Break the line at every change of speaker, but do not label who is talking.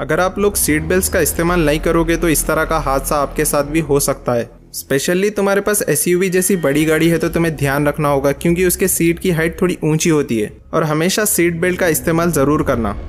अगर आप लोग सीट बेल्ट का इस्तेमाल नहीं करोगे तो इस तरह का हादसा आपके साथ भी हो सकता है स्पेशली तुम्हारे पास एस जैसी बड़ी गाड़ी है तो तुम्हें ध्यान रखना होगा क्योंकि उसके सीट की हाइट थोड़ी ऊंची होती है और हमेशा सीट बेल्ट का इस्तेमाल ज़रूर करना